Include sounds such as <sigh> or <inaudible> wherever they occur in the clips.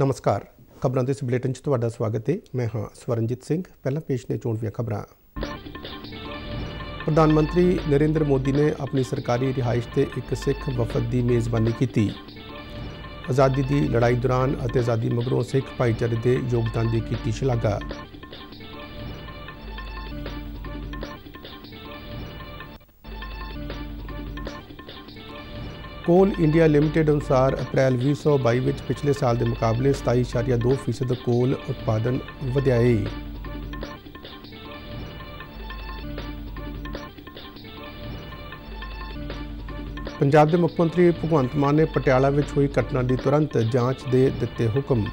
ਨਮਸਕਾਰ ਖਬਰਾਂ ਦੇ ਇਸ ਬੁਲੇਟਿਨ 'ਚ ਤੁਹਾਡਾ ਸਵਾਗਤ ਹੈ ਮੈਂ ਹਾਂ ਸਵਰਨਜੀਤ ਸਿੰਘ ਪਹਿਲਾਂ ਪੇਸ਼ ਨੇ ਦੀਆਂ ਖਬਰਾਂ ਪ੍ਰਧਾਨ ਮੰਤਰੀ ਨਰਿੰਦਰ ਮੋਦੀ ਨੇ ਆਪਣੀ ਸਰਕਾਰੀ ਰਿਹਾਇਸ਼ ਤੇ ਇੱਕ ਸਿੱਖ ਵਫਦ ਦੀ ਮੇਜ਼ਬਾਨੀ ਕੀਤੀ ਆਜ਼ਾਦੀ ਦੀ ਲੜਾਈ ਦੌਰਾਨ ਅਤੇ ਆਜ਼ਾਦੀ ਮਗਰੋਂ ਸਿੱਖ ਭਾਈਚਾਰੇ ਦੇ ਯੋਗਦਾਨ ਦੀ ਕੀਤੀ ਸ਼ਲਾਘਾ ਕੋਲ ਇੰਡੀਆ ਲਿਮਟਿਡ ਅਨੁਸਾਰ ਅਪ੍ਰੈਲ 2022 ਵਿੱਚ ਪਿਛਲੇ ਸਾਲ ਦੇ ਮੁਕਾਬਲੇ 27.2% ਕੋਲ ਉਤਪਾਦਨ ਵਧਿਆ ਹੈ। ਪੰਜਾਬ ਦੇ ਮੁੱਖ ਮੰਤਰੀ ਭਗਵੰਤ ਮਾਨ ਨੇ ਪਟਿਆਲਾ ਵਿੱਚ ਹੋਈ ਘਟਨਾ ਦੀ ਤੁਰੰਤ ਜਾਂਚ ਦੇ ਦਿੱਤੇ ਹੁਕਮ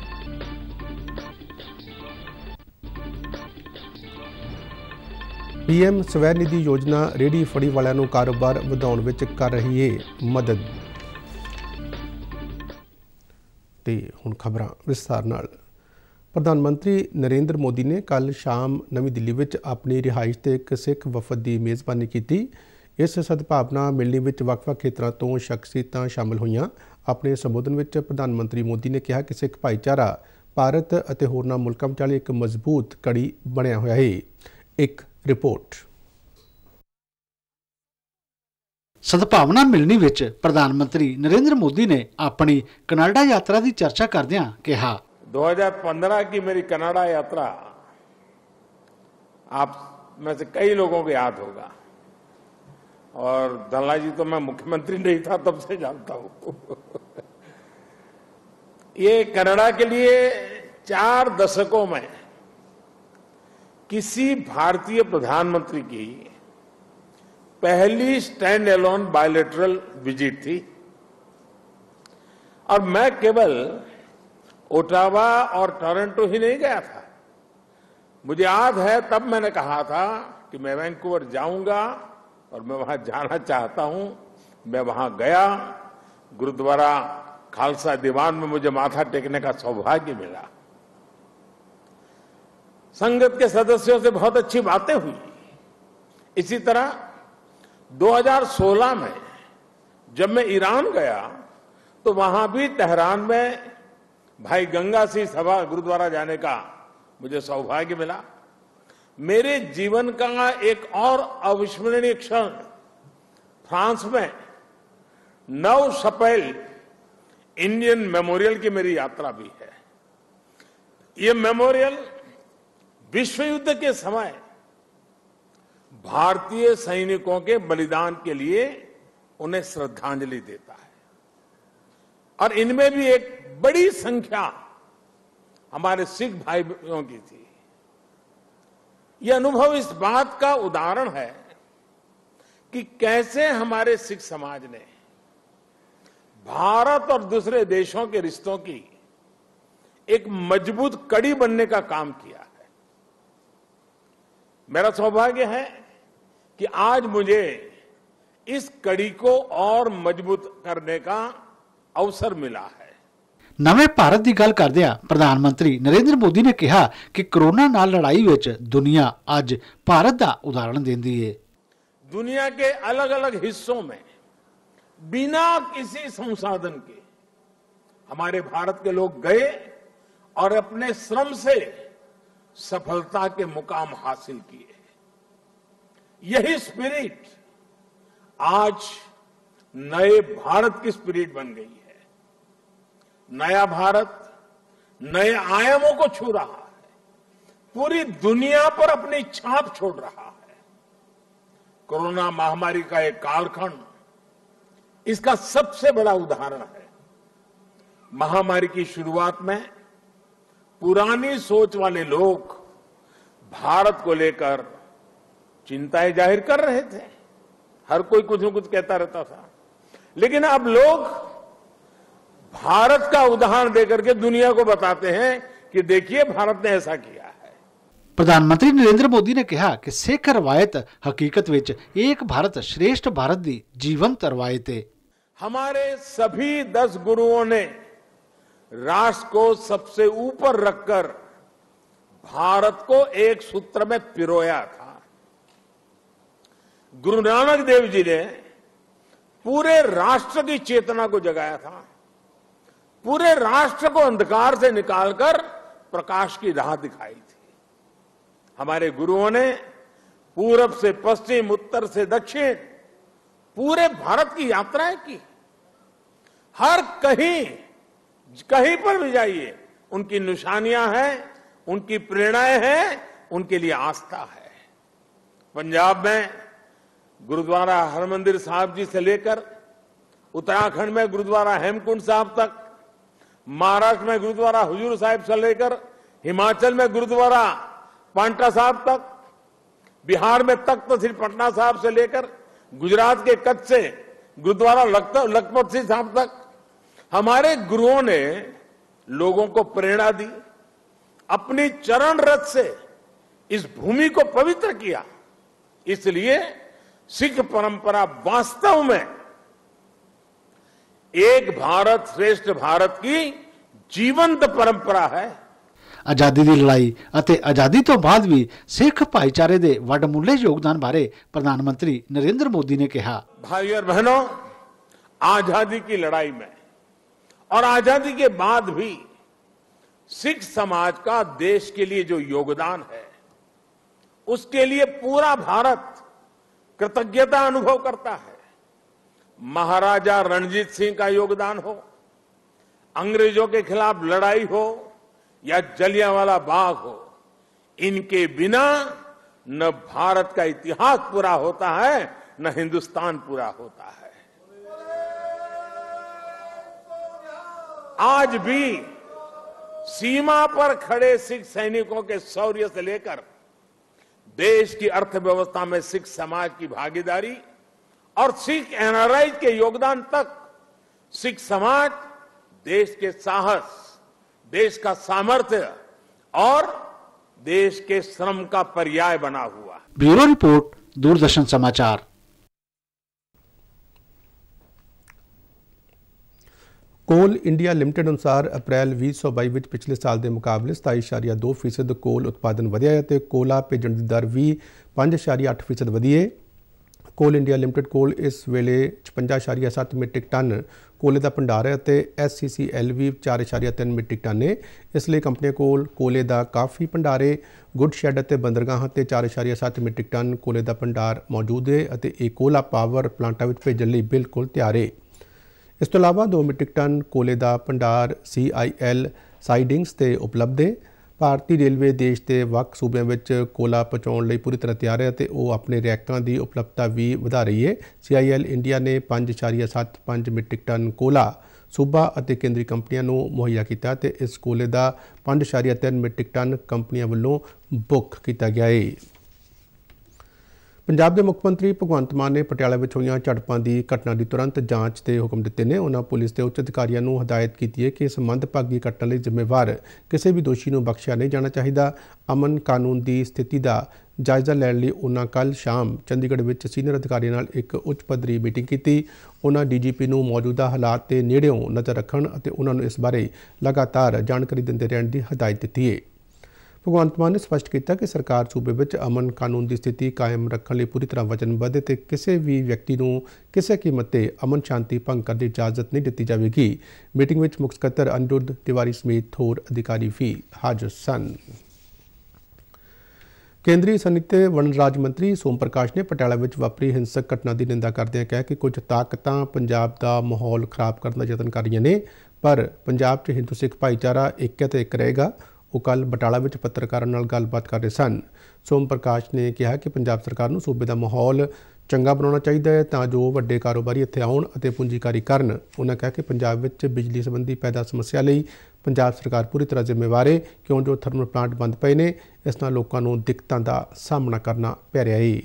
ਪੀਐਮ ਸਵੈ ਨਿਧੀ ਯੋਜਨਾ ਰੇੜੀ ਫੜੀ ਵਾਲਿਆਂ ਨੂੰ ਕਾਰੋਬਾਰ ਵਧਾਉਣ ਵਿੱਚ ਕਰ ਰਹੀ ਹੈ ਮਦਦ ਤੇ ਹੁਣ ਖਬਰਾਂ ਵਿਸਥਾਰ ਨਾਲ ਪ੍ਰਧਾਨ ਮੰਤਰੀ ਨਰਿੰਦਰ ਮੋਦੀ ਨੇ ਕੱਲ ਸ਼ਾਮ ਨਵੀਂ ਦਿੱਲੀ ਵਿੱਚ ਆਪਣੀ ਰਿਹਾਇਸ਼ ਤੇ ਇੱਕ ਸਿੱਖ ਵਫਦ ਦੀ ਮੇਜ਼ਬਾਨੀ ਕੀਤੀ ਇਸ ਸਦਭਾਵਨਾ ਮਿਲਣੀ ਵਿੱਚ ਵੱਖ-ਵੱਖ ਖੇਤਰਾਂ ਤੋਂ ਸ਼ਖਸੀਅਤਾਂ ਸ਼ਾਮਲ ਹੋਈਆਂ ਆਪਣੇ ਸੰਬੋਧਨ ਵਿੱਚ ਪ੍ਰਧਾਨ ਮੰਤਰੀ ਮੋਦੀ ਨੇ ਕਿਹਾ ਕਿ ਸਿੱਖ ਭਾਈਚਾਰਾ ਭਾਰਤ ਅਤੇ ਹੋਰਨਾਂ ਮੁਲਕਾਂ ਵਿਚਾਲੇ ਇੱਕ ਮਜ਼ਬੂਤ ਕੜੀ ਬਣਿਆ ਹੋਇਆ ਹੈ ਇੱਕ ਰਿਪੋਰਟ ਸਦਭਾਵਨਾ मिलनी ਵਿੱਚ प्रधानमंत्री नरेंद्र मोदी ने अपनी कनाडा यात्रा की चर्चा ਚਰਚਾ ਕਰਦਿਆਂ ਕਿਹਾ 2015 की मेरी कनाडा यात्रा आप में से कई लोगों को याद होगा और दला जी तो मैं मुख्यमंत्री नहीं था तब से जानता हूं <laughs> ये कनाडा के लिए चार दशकों में किसी भारतीय प्रधानमंत्री की पहली स्टैंड एलोन बायोलेटरल विजिट थी और मैं केवल ओटावा और टोरंटो ही नहीं गया था मुझे याद है तब मैंने कहा था कि मैं वैंकूवर जाऊंगा और मैं वहां जाना चाहता हूं मैं वहां गया गुरुद्वारा खालसा दीवान में मुझे माथा टेकने का सौभाग्य मिला संगत के सदस्यों से बहुत अच्छी बातें हुई इसी तरह 2016 में जब मैं ईरान गया तो वहां भी तेहरान में भाई गंगा सिंह सभा गुरुद्वारा जाने का मुझे सौभाग्य मिला मेरे जीवन का एक और अविस्मरणीय क्षण फ्रांस में नव सपैल इंडियन मेमोरियल की मेरी यात्रा भी है ये मेमोरियल विश्व युद्ध के समय भारतीय सैनिकों के बलिदान के लिए उन्हें श्रद्धांजलि देता है और इनमें भी एक बड़ी संख्या हमारे सिख भाइयों की थी यह अनुभव इस बात का उदाहरण है कि कैसे हमारे सिख समाज ने भारत और दूसरे देशों के रिश्तों की एक मजबूत कड़ी बनने का काम किया है मेरा सौभाग्य है कि आज मुझे इस कड़ी को और मजबूत करने का अवसर मिला है नवे भारत की गल करद प्रधानमंत्री नरेंद्र मोदी ने कहा कि कोरोना न लड़ाई विच दुनिया आज भारत का उदाहरण देती दुनिया के अलग अलग हिस्सों में बिना किसी संसाधन के हमारे भारत के लोग गए और अपने श्रम से सफलता के मुकाम हासिल किए यही स्पिरिट आज नए भारत की स्पिरिट बन गई है नया भारत नए आयामों को छू रहा है पूरी दुनिया पर अपनी छाप छोड़ रहा है कोरोना महामारी का एक कालखंड इसका सबसे बड़ा उदाहरण है महामारी की शुरुआत में पुरानी सोच वाले लोग भारत को लेकर चिंताएं जाहिर कर रहे थे हर कोई कुछ न कुछ कहता रहता था लेकिन अब लोग भारत का उदाहरण देकर के दुनिया को बताते हैं कि देखिए भारत ने ऐसा किया है प्रधानमंत्री नरेंद्र मोदी ने कहा कि सिख रवायत हकीकत विच एक भारत श्रेष्ठ भारत दी जीवंत रवायत हमारे सभी दस गुरुओं ने राष्ट्र को सबसे ऊपर रखकर भारत को एक सूत्र में पिरोया था गुरु नानक देव जी ने पूरे राष्ट्र की चेतना को जगाया था पूरे राष्ट्र को अंधकार से निकालकर प्रकाश की राह दिखाई थी हमारे गुरुओं ने पूरब से पश्चिम उत्तर से दक्षिण पूरे भारत की यात्राएं की हर कहीं कहीं पर भी जाइए उनकी निशानियां हैं उनकी प्रेरणाएं हैं उनके लिए आस्था है पंजाब में गुरुद्वारा हरमंदिर साहब जी से लेकर उत्तराखंड में गुरुद्वारा हेमकुंड साहब तक महाराष्ट्र में गुरुद्वारा हुजूर साहिब से लेकर हिमाचल में गुरुद्वारा पांटा साहब तक बिहार में तख्त श्री पटना साहब से लेकर गुजरात के कच्छ से गुरुद्वारा लखपत सिंह साहब तक हमारे गुरुओं ने लोगों को प्रेरणा दी अपनी चरण रथ से इस भूमि को पवित्र किया इसलिए सिख परंपरा वास्तव में एक भारत श्रेष्ठ भारत की जीवंत परंपरा है आजादी की लड़ाई और आजादी तो बाद भी सिख भाईचारे के ਵੱਡਮੁੱਲੇ योगदान बारे प्रधानमंत्री नरेंद्र मोदी ने कहा भाई और बहनों आजादी की लड़ाई में और आजादी के बाद भी सिख समाज का देश के लिए जो योगदान है उसके लिए पूरा भारत कृतज्ञता अनुभव करता है महाराजा रणजीत सिंह का योगदान हो अंग्रेजों के खिलाफ लड़ाई हो या जलियांवाला बाग हो इनके बिना न भारत का इतिहास पूरा होता है न हिंदुस्तान पूरा होता है आज भी सीमा पर खड़े सिख सैनिकों के शौर्य से लेकर देश की अर्थव्यवस्था में सिख समाज की भागीदारी और सिख एनआरआई के योगदान तक सिख समाज देश के साहस देश का सामर्थ्य और देश के श्रम का पर्याय बना हुआ ब्यूरो रिपोर्ट दूरदर्शन समाचार ਕੋਲ ਇੰਡੀਆ ਲਿਮਟਿਡ ਅਨੁਸਾਰ ਅਪ੍ਰੈਲ 2022 ਵਿੱਚ ਪਿਛਲੇ ਸਾਲ ਦੇ ਮੁਕਾਬਲੇ 27.2% ਕੋਲ ਉਤਪਾਦਨ ਵਧਿਆ ਹੈ ਤੇ ਕੋਲਾ ਭੇਜਣ ਦੀ ਦਰ ਵੀ 5.8% ਵਧੀ ਹੈ ਕੋਲ ਇੰਡੀਆ ਲਿਮਟਿਡ ਕੋਲ ਇਸ ਵੇਲੇ 56.7 ਮੀਟ੍ਰਿਕ ਟਨ ਕੋਲੇ ਦਾ ਭੰਡਾਰ ਹੈ ਤੇ SCCL ਵੀ 4.3 ਮੀਟ੍ਰਿਕ ਟਨ ਹੈ ਇਸ ਲਈ ਕੰਪਨੀ ਕੋਲ ਕੋਲੇ ਦਾ ਕਾਫੀ ਭੰਡਾਰ ਹੈ ਗੁੱਡ ਸ਼ੈੱਡ ਅਤੇ ਬੰਦਰਗਾਹਾਂ ਤੇ 4.7 ਮੀਟ੍ਰਿਕ ਟਨ ਕੋਲੇ ਦਾ ਭੰਡਾਰ ਮੌਜੂਦ ਹੈ ਅਤੇ ਇਹ ਕੋਲਾ ਪਾਵਰ ਪਲਾਂਟਾਂ ਵਿੱਚ ਭੇਜਣ ਲਈ ਬਿਲਕੁਲ ਤਿਆਰ ਹੈ ਇਸ ਤੋਂ ਇਲਾਵਾ 2 ਮੀਟ੍ਰਿਕ ਟਨ ਕੋਲੇ ਦਾ ਭੰਡਾਰ CIL ਸਾਈਡਿੰਗਸ ਤੇ ਉਪਲਬਧ ਹੈ ਭਾਰਤੀ ਰੇਲਵੇ ਦੇਸ਼ ਦੇ ਵੱਖ ਸੂਬਿਆਂ ਵਿੱਚ ਕੋਲਾ ਪਹੁੰਚਾਉਣ ਲਈ ਪੂਰੀ ਤਰ੍ਹਾਂ ਤਿਆਰ ਹੈ ਤੇ ਉਹ ਆਪਣੇ ਰਿਐਕਟਰਾਂ ਦੀ ਉਪਲਬਧਤਾ ਵੀ ਵਧਾ ਰਹੀ ਹੈ CIL ਇੰਡੀਆ ਨੇ 5.75 ਮੀਟ੍ਰਿਕ ਟਨ ਕੋਲਾ ਸੂਬਾ ਅਤੇ ਕੇਂਦਰੀ ਕੰਪਨੀਆਂ ਨੂੰ ਮੁਹੱਈਆ ਕੀਤਾ ਤੇ ਇਸ ਕੋਲੇ ਦਾ 5.3 ਮੀਟ੍ਰਿਕ ਟਨ ਕੰਪਨੀਆਂ ਵੱਲੋਂ ਬੁੱਕ ਕੀਤਾ ਗਿਆ ਹੈ ਪੰਜਾਬ ਦੇ ਮੁੱਖ ਮੰਤਰੀ ਭਗਵੰਤ ਮਾਨ ਨੇ ਪਟਿਆਲਾ ਵਿੱਚ ਹੋਈਆਂ ਝੜਪਾਂ ਦੀ ਘਟਨਾ ਦੀ ਤੁਰੰਤ ਜਾਂਚ ਦੇ ਹੁਕਮ ਦਿੱਤੇ ਨੇ ਉਹਨਾਂ ਪੁਲਿਸ ਦੇ ਉੱਚ ਅਧਿਕਾਰੀਆਂ ਨੂੰ ਹਦਾਇਤ ਕੀਤੀ ਹੈ ਕਿ ਇਸ ਭਾਗੀ ਘਟਨਾ ਲਈ ਜ਼ਿੰਮੇਵਾਰ ਕਿਸੇ ਵੀ ਦੋਸ਼ੀ ਨੂੰ ਬਖਸ਼ਿਆ ਨਹੀਂ ਜਾਣਾ ਚਾਹੀਦਾ ਅਮਨ ਕਾਨੂੰਨ ਦੀ ਸਥਿਤੀ ਦਾ ਜਾਇਜ਼ਾ ਲੈਣ ਲਈ ਉਹਨਾਂ ਕੱਲ ਸ਼ਾਮ ਚੰਡੀਗੜ੍ਹ ਵਿੱਚ ਸੀਨੀਅਰ ਅਧਿਕਾਰੀਆਂ ਨਾਲ ਇੱਕ ਉੱਚ ਪੱਧਰੀ ਮੀਟਿੰਗ ਕੀਤੀ ਉਹਨਾਂ ਡੀਜੀਪੀ ਨੂੰ ਮੌਜੂਦਾ ਹਾਲਾਤ ਤੇ ਨੇੜਿਓਂ ਨਜ਼ਰ ਰੱਖਣ ਅਤੇ ਉਹਨਾਂ ਨੂੰ ਇਸ ਬਾਰੇ ਲਗਾਤਾਰ ਜਾਣਕਾਰੀ ਦਿੰਦੇ ਰਹਿਣ ਦੀ ਹਦਾਇਤ ਦਿੱਤੀ ਹੈ ਭਗਵੰਤ ਮਾਨ ਨੇ ਸਪਸ਼ਟ ਕੀਤਾ ਕਿ ਸਰਕਾਰ ਸੂਬੇ ਵਿੱਚ ਅਮਨ ਕਾਨੂੰਨ ਦੀ ਸਥਿਤੀ ਕਾਇਮ ਰੱਖਣ ਲਈ ਪੂਰੀ ਤਰ੍ਹਾਂ ਵਚਨਬੱਧ ਹੈ ਤੇ ਕਿਸੇ ਵੀ ਵਿਅਕਤੀ ਨੂੰ ਕਿਸੇ ਕੀਮਤ ਤੇ ਅਮਨ ਸ਼ਾਂਤੀ ਭੰਗ ਕਰਨ ਦੀ ਇਜਾਜ਼ਤ ਨਹੀਂ ਦਿੱਤੀ ਜਾਵੇਗੀ ਮੀਟਿੰਗ ਵਿੱਚ ਮੁੱਖ ਸਕੱਤਰ ਅਨਰੁੱਧ ਤਿਵਾਰੀ ਸਮੇਤ ਹੋਰ ਅਧਿਕਾਰੀ ਵੀ ਹਾਜ਼ਰ ਸਨ ਕੇਂਦਰੀ ਸੰਯੁਕਤ ਵਣ ਰਾਜ ਮੰਤਰੀ ਸੋਮ ਪ੍ਰਕਾਸ਼ ਨੇ ਪਟਿਆਲਾ ਵਿੱਚ ਵਾਪਰੀ ਹਿੰਸਕ ਘਟਨਾ ਦੀ ਨਿੰਦਾ ਕਰਦਿਆਂ ਕਿਹਾ ਕਿ ਕੁਝ ਤਾਕਤਾਂ ਪੰਜਾਬ ਦਾ ਮਾਹੌਲ ਖਰਾਬ ਕਰਨ ਦਾ ਯਤਨ ਕਰ ਰਹੀਆਂ ਨੇ ਪਰ ਪੰਜਾਬ 'ਚ ਹਿੰਦੂ ਸਿੱਖ ਭਾਈਚਾਰਾ ਇੱਕ ਹੈ ਤੇ ਇੱਕ ਰਹੇਗਾ ਉਹ ਕੱਲ ਬਟਾਲਾ ਵਿੱਚ ਪੱਤਰਕਾਰਾਂ ਨਾਲ ਗੱਲਬਾਤ ਕਰ ਰਹੇ ਸਨ ਸੋਮ ਪ੍ਰਕਾਸ਼ ਨੇ ਕਿਹਾ ਕਿ ਪੰਜਾਬ ਸਰਕਾਰ ਨੂੰ ਸੂਬੇ ਦਾ ਮਾਹੌਲ ਚੰਗਾ ਬਣਾਉਣਾ ਚਾਹੀਦਾ ਹੈ ਤਾਂ ਜੋ ਵੱਡੇ ਕਾਰੋਬਾਰੀ ਇੱਥੇ ਆਉਣ ਅਤੇ ਪੂੰਜੀਕਾਰੀ ਕਰਨ ਉਹਨਾਂ ਕਿਹਾ ਕਿ ਪੰਜਾਬ ਵਿੱਚ ਬਿਜਲੀ ਸੰਬੰਧੀ ਪੈਦਾ ਸਮੱਸਿਆ ਲਈ ਪੰਜਾਬ ਸਰਕਾਰ ਪੂਰੀ ਤਰ੍ਹਾਂ ਜ਼ਿੰਮੇਵਾਰ ਹੈ ਕਿਉਂ ਜੋ ਥਰਮਲ ਪਲਾਂਟ ਬੰਦ ਪਏ ਨੇ ਇਸ ਨਾਲ ਲੋਕਾਂ ਨੂੰ ਦਿੱਕਤਾਂ ਦਾ ਸਾਹਮਣਾ ਕਰਨਾ ਪੈ ਰਿਹਾ ਹੈ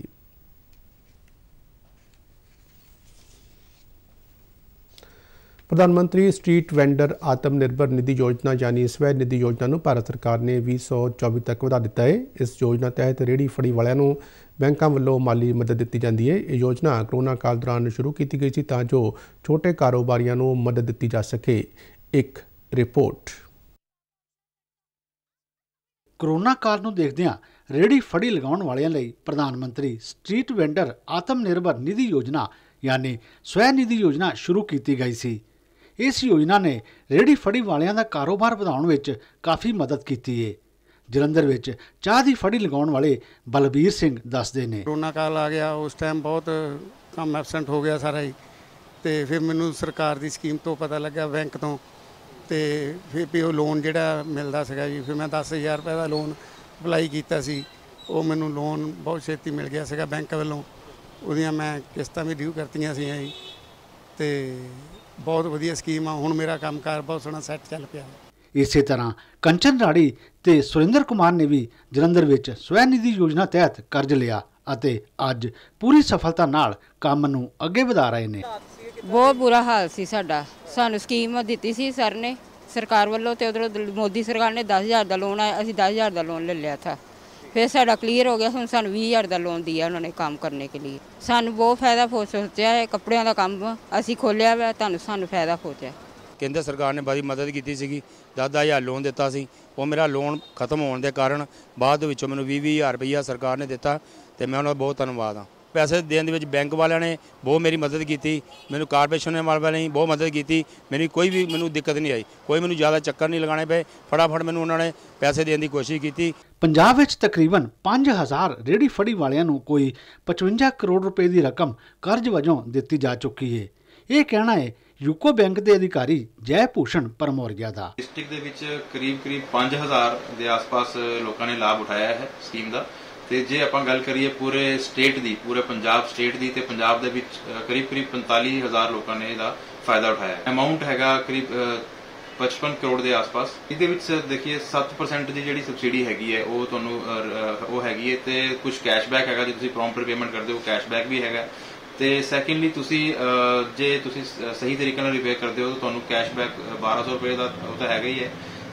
ਪ੍ਰਧਾਨ ਮੰਤਰੀ ਸਟਰੀਟ ਵੈਂਡਰ ਆਤਮ ਨਿਰਭਰ ਨਿਧੀ ਯੋਜਨਾ ਯਾਨੀ ਸਵੈ ਨਿਧੀ ਯੋਜਨਾ ਨੂੰ ਭਾਰਤ ਸਰਕਾਰ ਨੇ 2024 ਤੱਕ ਵਧਾ ਦਿੱਤਾ ਹੈ ਇਸ ਯੋਜਨਾ ਤਹਿਤ ਰੇੜੀ ਫੜੀ ਵਾਲਿਆਂ ਨੂੰ ਬੈਂਕਾਂ ਵੱਲੋਂ ਮਾਲੀ ਮਦਦ ਦਿੱਤੀ ਜਾਂਦੀ ਹੈ ਇਹ ਯੋਜਨਾ ਕਰੋਨਾ ਕਾਲ ਦੌਰਾਨ ਸ਼ੁਰੂ ਕੀਤੀ ਗਈ ਸੀ ਤਾਂ ਜੋ ਛੋਟੇ ਕਾਰੋਬਾਰੀਆਂ ਨੂੰ ਮਦਦ ਦਿੱਤੀ ਜਾ ਸਕੇ ਇੱਕ ਰਿਪੋਰਟ ਕਰੋਨਾ ਕਾਲ ਨੂੰ ਦੇਖਦਿਆਂ ਰੇੜੀ ਫੜੀ ਲਗਾਉਣ ਵਾਲਿਆਂ ਲਈ ਪ੍ਰਧਾਨ ਮੰਤਰੀ ਸਟਰੀਟ ਵੈਂਡਰ ਆਤਮ ਨਿਰਭਰ ਨਿਧੀ ਯੋਜਨਾ ਯਾਨੀ ਸਵੈ ਨਿਧੀ ਯੋਜਨਾ ਸ਼ੁਰੂ ਕੀਤੀ ਗਈ ਸੀ ਇਸ ਯੋਜਨਾ ਨੇ ਰੇੜੀ ਫੜੀ ਵਾਲਿਆਂ ਦਾ ਕਾਰੋਬਾਰ ਵਧਾਉਣ ਵਿੱਚ ਕਾਫੀ ਮਦਦ ਕੀਤੀ ਹੈ ਜਲੰਧਰ ਵਿੱਚ ਚਾਹ ਦੀ ਫੜੀ ਲਗਾਉਣ ਵਾਲੇ ਬਲਬੀਰ ਸਿੰਘ ਦੱਸਦੇ ਨੇ ਕਰੋਨਾ ਕਾਲ ਆ ਗਿਆ ਉਸ ਟਾਈਮ ਬਹੁਤ ਕੰਮ ਐਬਸੈਂਟ ਹੋ ਗਿਆ ਸਾਰਾ ਹੀ ਤੇ ਫਿਰ ਮੈਨੂੰ ਸਰਕਾਰ ਦੀ ਸਕੀਮ ਤੋਂ ਪਤਾ ਲੱਗਾ ਬੈਂਕ ਤੋਂ ਤੇ ਫਿਰ ਵੀ ਉਹ ਲੋਨ ਜਿਹੜਾ ਮਿਲਦਾ ਸੀਗਾ ਜੀ ਫਿਰ ਮੈਂ 10000 ਰੁਪਏ ਦਾ ਲੋਨ ਅਪਲਾਈ ਕੀਤਾ ਸੀ ਉਹ ਮੈਨੂੰ ਲੋਨ ਬਹੁਤ ਛੇਤੀ ਮਿਲ ਗਿਆ ਸੀਗਾ ਬੈਂਕ ਵੱਲੋਂ ਉਹਦੀਆਂ ਮੈਂ ਕਿਸ਼ਤਾਂ ਵੀ ਡਿਊ ਕਰਤੀਆਂ ਸੀ ਜੀ ਤੇ ਬਹੁਤ ਵਧੀਆ ਸਕੀਮ ਆ ਹੁਣ ਮੇਰਾ ਕੰਮਕਾਰ ਬਹੁਤ ਸੋਹਣਾ ਸੈੱਟ ਚੱਲ ਪਿਆ ਇਸੇ ਤਰ੍ਹਾਂ ਕੰਚਨ ਰਾੜੀ ਤੇ ਸੁਰਿੰਦਰ ਕੁਮਾਰ ਨੇ ਵੀ ਜਲੰਧਰ ਵਿੱਚ ਸਵੈ ਨਿਧੀ ਯੋਜਨਾ ਤਹਿਤ ਕਰਜ਼ ਲਿਆ ਅਤੇ ਅੱਜ ਪੂਰੀ ਸਫਲਤਾ ਨਾਲ ਕੰਮ ਨੂੰ ਅੱਗੇ ਵਧਾ ਰਹੇ ਨੇ ਬਹੁਤ ਬੁਰਾ ਹਾਲ ਸੀ ਸਾਡਾ ਸਾਨੂੰ ਸਕੀਮ ਦਿੱਤੀ ਸੀ ਸਰ ਨੇ ਸਰਕਾਰ ਵੱਲੋਂ ਤੇ ਉਧਰੋਂ ਮੋਦੀ ਸਰਕਾਰ ਨੇ 10000 ਦਾ ਲੋਨ ਆਇਆ ਅਸੀਂ 10000 ਦਾ ਲੋਨ ਲੈ ਲਿਆ ਥਾ ਫਿਰ ਸਾਡਾ ਕਲੀਅਰ ਹੋ ਗਿਆ ਹੁਣ ਸਾਨੂੰ 20000 ਦਾ ਲੋਨ ਦਿਆ ਉਹਨਾਂ ਨੇ ਕੰਮ ਕਰਨੇ ਕੇ ਲਈ ਸਾਨੂੰ ਬਹੁਤ ਫਾਇਦਾ ਹੋ ਸੋਚਿਆ ਹੈ ਕੱਪੜਿਆਂ ਦਾ ਕੰਮ ਅਸੀਂ ਖੋਲਿਆ ਵਾ ਤੁਹਾਨੂੰ ਸਾਨੂੰ ਫਾਇਦਾ ਹੋ ਪਹੁੰਚਿਆ ਕੇਂਦਰ ਸਰਕਾਰ ਨੇ ਬੜੀ ਮਦਦ ਕੀਤੀ ਸੀਗੀ 10000 ਲੋਨ ਦਿੱਤਾ ਸੀ ਉਹ ਮੇਰਾ ਲੋਨ ਖਤਮ ਹੋਣ ਦੇ ਕਾਰਨ ਬਾਅਦ ਵਿੱਚੋਂ ਮੈਨੂੰ 20 20000 ਰੁਪਈਆ ਸਰਕਾਰ ਨੇ ਦਿੱਤਾ ਤੇ ਮੈਂ ਉਹਨਾਂ ਦਾ ਬਹੁਤ ਧੰਨਵਾਦ ਆ ਪੈਸੇ ਦੇਣ ਦੇ ਵਿੱਚ ਬੈਂਕ ਵਾਲਿਆਂ ਨੇ ਬਹੁਤ ਮੇਰੀ ਮਦਦ ਕੀਤੀ ਮੈਨੂੰ ਕਾਰਪੋਰੇਸ਼ਨ ਵਾਲਿਆਂ ਨੇ ਬਹੁਤ ਮਦਦ ਕੀਤੀ ਮੈਨੂੰ ਕੋਈ ਵੀ ਮੈਨੂੰ ਦਿੱਕਤ ਨਹੀਂ ਆਈ ਕੋਈ ਮੈਨੂੰ ਜ਼ਿਆਦਾ ਚੱਕਰ ਨਹੀਂ ਲਗਾਣੇ ਪਏ ਫਟਾਫਟ ਮੈਨੂੰ ਉਹਨਾਂ ਨੇ ਪੈਸੇ ਦੇਣ ਦੀ ਕੋਸ਼ਿਸ਼ ਕੀਤੀ ਪੰਜਾਬ ਵਿੱਚ ਤਕਰੀਬਨ 5000 ਰੇੜੀ ਫੜੀ ਵਾਲਿਆਂ ਨੂੰ ਕੋਈ 55 ਕਰੋੜ ਰੁਪਏ ਦੀ ਰਕਮ ਕਰਜ਼ ਵਜੋਂ ਦਿੱਤੀ ਜਾ ਚੁੱਕੀ ਹੈ ਇਹ ਕਹਿਣਾ ਹੈ ਯੂਕੋ ਬੈਂਕ ਦੇ ਅਧਿਕਾਰੀ ਜੈ ਭੂਸ਼ਣ ਪਰਮੋਰੀਆ ਦਾ ਡਿਸਟ੍ਰਿਕਟ ਦੇ ਵਿੱਚ ਕਰੀਬ ਕਰੀਬ 5000 ਦੇ ਆਸ-ਪਾਸ ਲੋਕਾਂ ਨੇ ਲਾਭ ਉਠਾਇਆ ਹੈ ਸਕੀਮ ਦਾ ਤੇ ਜੇ ਆਪਾਂ ਗੱਲ ਕਰੀਏ ਪੂਰੇ ਸਟੇਟ ਦੀ ਪੂਰੇ ਪੰਜਾਬ ਸਟੇਟ ਦੀ ਤੇ ਪੰਜਾਬ ਦੇ ਵਿੱਚ ਕਰੀਬ ਕਰੀਬ 45000 ਲੋਕਾਂ ਨੇ ਇਹਦਾ ਫਾਇਦਾ ਉਠਾਇਆ ਹੈ ਅਮਾਉਂਟ ਹੈਗਾ ਕਰੀਬ 55 ਕਰੋੜ ਦੇ ਆਸ-ਪਾਸ ਇਹਦੇ ਵਿੱਚ ਦੇਖੀਏ 7% ਦੀ ਜਿਹੜੀ ਸਬਸਿਡੀ ਹੈਗੀ ਹੈ ਉਹ ਤੁਹਾਨੂੰ ਉਹ ਹੈਗੀ ਹੈ ਤੇ ਕੁਝ ਕੈਸ਼ਬੈਕ ਹੈਗਾ ਜੇ ਤੁਸੀਂ ਪ੍ਰੋਮਪਟ ਪੇਮੈਂਟ ਕਰਦੇ ਹੋ ਕੈਸ਼ਬੈਕ ਵੀ ਹੈਗਾ ਤੇ ਸੈਕੰਡਲੀ ਤੁਸੀਂ ਜੇ ਤੁਸੀਂ ਸਹੀ ਤਰੀਕੇ ਨਾਲ ਰਿਪੇਅਰ ਕਰਦੇ ਹੋ ਤਾਂ ਤੁਹਾਨੂੰ ਕੈਸ਼ਬੈਕ 1200 ਰੁਪਏ ਦਾ ਉਹ ਤਾਂ ਹੈਗਾ ਹੀ ਹੈ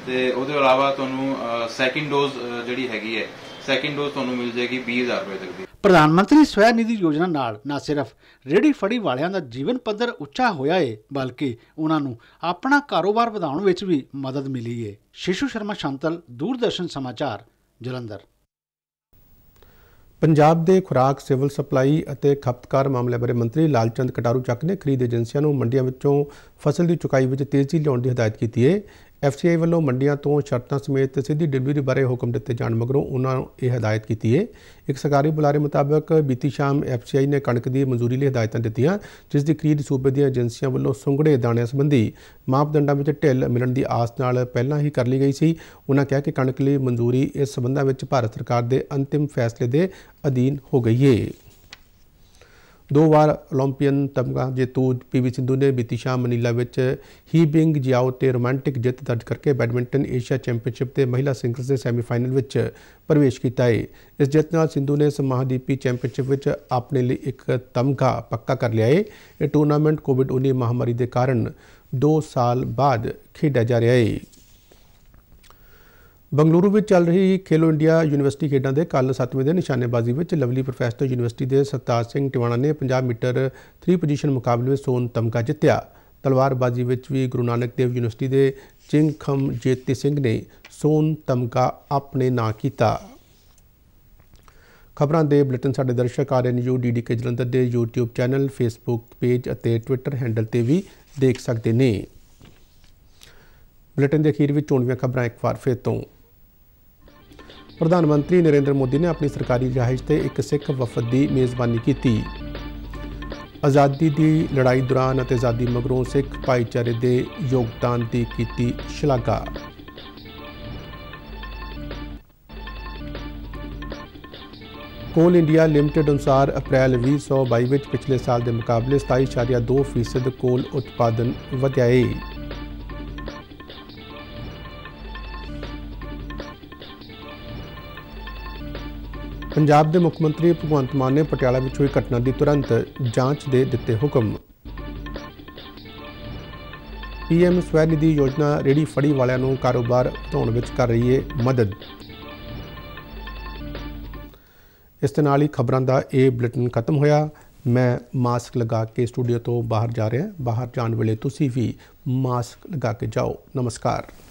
ਤੇ ਉਹਦੇ ਇਲਾਵਾ ਤੁਹਾਨੂੰ ਸੈਕੰਡ ਡੋਜ਼ ਜਿਹੜੀ ਹੈਗੀ ਹੈ ਸੈਕਿੰਡ ਡੋਜ਼ ਤੁਹਾਨੂੰ ਮਿਲ ਜਾਏਗੀ 20000 ਰੁਪਏ ਤੱਕ ਦੀ ਪ੍ਰਧਾਨ ਮੰਤਰੀ ਸਵੈ ਨਿਧੀ ਯੋਜਨਾ ਨਾਲ ਨਾ ਸਿਰਫ ਰੇੜੀ ਫੜੀ ਵਾਲਿਆਂ ਦਾ ਜੀਵਨ ਪੱਧਰ ਉੱਚਾ ਹੋਇਆ ਏ ਬਲਕਿ ਉਹਨਾਂ ਨੂੰ ਆਪਣਾ ਕਾਰੋਬਾਰ ਵਧਾਉਣ ਵਿੱਚ ਵੀ ਮਦਦ ਮਿਲੀ ਏ ਸ਼ਿਸ਼ੂ ਸ਼ਰਮਾ ਸ਼ੰਤਲ ਦੂਰਦਰਸ਼ਨ ਸਮਾਚਾਰ ਜਲੰਧਰ ਪੰਜਾਬ ਦੇ ਖੁਰਾਕ ਸਿਵਲ ਸਪਲਾਈ ਅਤੇ ਖਪਤਕਾਰ ਮਾਮਲੇ ਬਾਰੇ ਮੰਤਰੀ ਲਾਲਚੰਦ ਕਟਾਰੂ ਚੱਕ ਨੇ ਖਰੀਦ ਏਜੰਸੀਆਂ ਨੂੰ ਮੰਡੀਆਂ ਵਿੱਚੋਂ ਫਸਲ ਦੀ ਚੁਕਾਈ ਵਿੱਚ ਤੇਜ਼ੀ ਲਿਆਉਣ ਦੀ ਹਦਾਇਤ ਕੀਤੀ ਹੈ ਐਫਸੀਆਈ ਵੱਲੋਂ ਮੰਡੀਆਂ ਤੋਂ ਸ਼ਰਤਾਂ ਸਮੇਤ ਸਿੱਧੀ ਡਿਲੀਵਰੀ ਬਾਰੇ ਹੁਕਮ ਦਿੱਤੇ ਜਾਣ ਮਗਰੋਂ ਉਹਨਾਂ ਨੂੰ ਇਹ ਹਦਾਇਤ ਕੀਤੀ ਹੈ ਇੱਕ ਸਰਕਾਰੀ ਬੁਲਾਰੇ ਮੁਤਾਬਕ ਬੀਤੀ ਸ਼ਾਮ ਐਫਸੀਆਈ ਨੇ ਕਣਕ ਦੀ ਮਨਜ਼ੂਰੀ ਲਈ ਹਦਾਇਤਾਂ ਦਿੱਤੀਆਂ ਜਿਸ ਦੀ ਖਰੀਦ ਸੂਬੇ ਦੀਆਂ ਏਜੰਸੀਆਂ ਵੱਲੋਂ ਸੁੰਗੜੇ ਦਾਣਿਆਂ ਸੰਬੰਧੀ ਮਾਪਦੰਡਾਂ ਵਿੱਚ ਢਿੱਲ ਮਿਲਣ ਦੀ ਆਸ ਨਾਲ ਪਹਿਲਾਂ ਹੀ ਕਰ ਲਈ ਗਈ ਸੀ ਉਹਨਾਂ ਕਿਹਾ ਕਿ ਕਣਕ ਲਈ ਮਨਜ਼ੂਰੀ ਇਸ ਸਬੰਧਾਂ ਵਿੱਚ ਭਾਰਤ ਸਰਕਾਰ ਦੇ ਅੰਤਿਮ ਫੈਸਲੇ ਦੇ ਅਧੀਨ ਹੋ ਗਈ ਹੈ ਦੋ ਵਾਰ ओलंपियन तमगा ਜੇਤੂ ਪੀਵੀ ਸਿੰਧੂ ਨੇ ਬੀਤੀ ਸ਼ਾਮ ਮਨੀਲਾ ਵਿੱਚ ਹੀ ਬਿੰਗ ਜਿਆਓ ਤੇ ਰੋਮਾਂਟਿਕ ਜਿੱਤ ਦਰਜ ਕਰਕੇ ਬੈਡਮਿੰਟਨ ਏਸ਼ੀਆ ਚੈਂਪੀਅਨਸ਼ਿਪ ਤੇ ਮਹਿਲਾ ਸਿੰਗਲਸ ਦੇ ਸੈਮੀਫਾਈਨਲ ਵਿੱਚ ਪ੍ਰਵੇਸ਼ ਕੀਤਾ ਹੈ ਇਸ ਜਿੱਤ ਨਾਲ ਸਿੰਧੂ ਨੇ ਸਮਹਾਦੀਪੀ ਚੈਂਪੀਅਨਸ਼ਿਪ ਵਿੱਚ ਆਪਣੇ ਲਈ ਇੱਕ ਤਮਗਾ ਪੱਕਾ ਕਰ ਲਿਆ ਹੈ ਇਹ ਟੂਰਨਾਮੈਂਟ ਕੋਵਿਡ-19 ਮਹਾਮਾਰੀ ਦੇ ਕਾਰਨ 2 ਸਾਲ ਬਾਅਦ ਖੇਡਿਆ ਜਾ ਰਿਹਾ ਹੈ ਬੰਗਲੁਰੂ ਵਿੱਚ ਚੱਲ ਰਹੀ ਖੇਲੋ ਇੰਡੀਆ ਯੂਨੀਵਰਸਿਟੀ ਖੇਡਾਂ ਦੇ ਕੱਲ 7ਵੇਂ ਦਿਨ ਨਿਸ਼ਾਨੇਬਾਜ਼ੀ ਵਿੱਚ ਲਵਲੀ ਪ੍ਰੋਫੈਸਰ ਯੂਨੀਵਰਸਿਟੀ ਦੇ ਸਰਤਾਜ ਸਿੰਘ ਟਿਵਾਣਾ ਨੇ 50 ਮੀਟਰ 3 ਪੋਜੀਸ਼ਨ ਮੁਕਾਬਲੇ ਵਿੱਚ ਸੋਨ ਤਮਗਾ ਜਿੱਤਿਆ ਤਲਵਾਰਬਾਜ਼ੀ ਵਿੱਚ ਵੀ ਗੁਰੂ ਨਾਨਕ ਦੇਵ ਯੂਨੀਵਰਸਿਟੀ ਦੇ ਚਿੰਖਮ ਜੇਤੀ ਸਿੰਘ ਨੇ ਸੋਨ ਤਮਗਾ ਆਪਣੇ ਨਾਂ ਕੀਤਾ ਖਬਰਾਂ ਦੇ ਬੁਲੇਟਿਨ ਸਾਡੇ ਦਰਸ਼ਕ ਡੀਡੀ ਕੇ ਜਲੰਧਰ ਦੇ YouTube ਚੈਨਲ Facebook ਪੇਜ ਅਤੇ Twitter ਹੈਂਡਲ ਤੇ ਵੀ ਦੇਖ ਸਕਦੇ ਨੇ ਬੁਲੇਟਿਨ ਦੇ ਅਖੀਰ ਵਿੱਚ ਚੋਣਵੀਆਂ ਖਬਰਾਂ ਇੱਕ ਵਾਰ ਫੇਰ ਤੋਂ ਪ੍ਰਧਾਨ ਮੰਤਰੀ ਨਰਿੰਦਰ ਮੋਦੀ ਨੇ ਆਪਣੀ ਸਰਕਾਰੀ ਜਹਾਜ਼ ਤੇ ਇੱਕ ਸਿੱਖ ਵਫਦ ਦੀ ਮੇਜ਼ਬਾਨੀ ਕੀਤੀ ਆਜ਼ਾਦੀ ਦੀ ਲੜਾਈ ਦੌਰਾਨ ਅਤੇ ਆਜ਼ਾਦੀ ਮਗਰੋਂ ਸਿੱਖ ਭਾਈਚਾਰੇ ਦੇ ਯੋਗਦਾਨ ਦੀ ਕੀਤੀ ਸ਼ਲਾਘਾ ਕੋਲ ਇੰਡੀਆ ਲਿਮਟਿਡ ਅਨੁਸਾਰ ਅਪ੍ਰੈਲ 2022 ਵਿੱਚ ਪਿਛਲੇ ਸਾਲ ਦੇ ਮੁਕਾਬਲੇ 27.2% ਕੋਲ ਉਤਪਾਦਨ ਵਧਿਆ ਪੰਜਾਬ ਦੇ ਮੁੱਖ ਮੰਤਰੀ ਭਗਵੰਤ ਮਾਨ ਨੇ ਪਟਿਆਲਾ ਵਿੱਚ ਹੋਈ ਘਟਨਾ ਦੀ ਤੁਰੰਤ ਜਾਂਚ ਦੇ ਦਿੱਤੇ ਹੁਕਮ ਪੀਐਮ ਸਵੈਨਿਧੀ ਯੋਜਨਾ ਰੇੜੀ ਫੜੀ ਵਾਲਿਆਂ ਨੂੰ ਕਾਰੋਬਾਰ ਧੋਣ ਵਿੱਚ ਕਰ ਰਹੀ ਹੈ ਮਦਦ ਇਸ ਦੇ ਨਾਲ ਹੀ ਖਬਰਾਂ ਦਾ ਇਹ ਬੁਲੇਟਿਨ ਖਤਮ ਹੋਇਆ ਮੈਂ ਮਾਸਕ ਲਗਾ ਕੇ ਸਟੂਡੀਓ ਤੋਂ ਬਾਹਰ ਜਾ ਰਿਹਾ ਬਾਹਰ ਜਾਣ ਵੇਲੇ ਤੁਸੀਂ ਵੀ ਮਾਸਕ ਲਗਾ ਕੇ ਜਾਓ ਨਮਸਕਾਰ